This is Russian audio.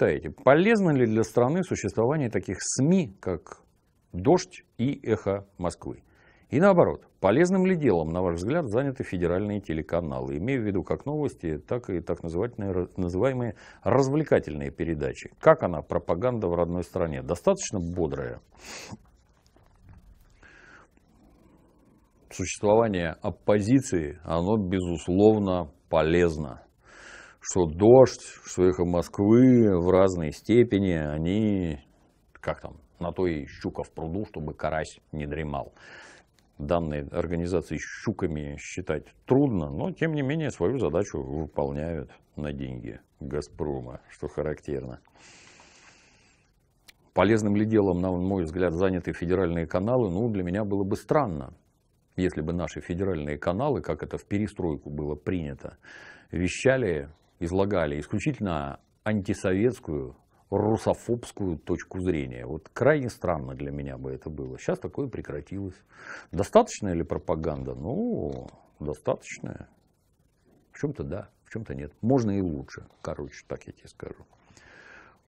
считаете, полезно ли для страны существование таких СМИ, как «Дождь» и «Эхо Москвы»? И наоборот, полезным ли делом, на ваш взгляд, заняты федеральные телеканалы, имея в виду как новости, так и так называемые, называемые развлекательные передачи? Как она, пропаганда в родной стране, достаточно бодрая? Существование оппозиции, оно, безусловно, полезно что дождь, что эхо Москвы в разной степени, они, как там, на то и щука в пруду, чтобы карась не дремал. Данные организации щуками считать трудно, но тем не менее свою задачу выполняют на деньги Газпрома, что характерно. Полезным ли делом, на мой взгляд, заняты федеральные каналы? Ну, для меня было бы странно, если бы наши федеральные каналы, как это в перестройку было принято, вещали излагали исключительно антисоветскую, русофобскую точку зрения. Вот крайне странно для меня бы это было. Сейчас такое прекратилось. Достаточная ли пропаганда? Ну, достаточная. В чем-то да, в чем-то нет. Можно и лучше. Короче, так я тебе скажу.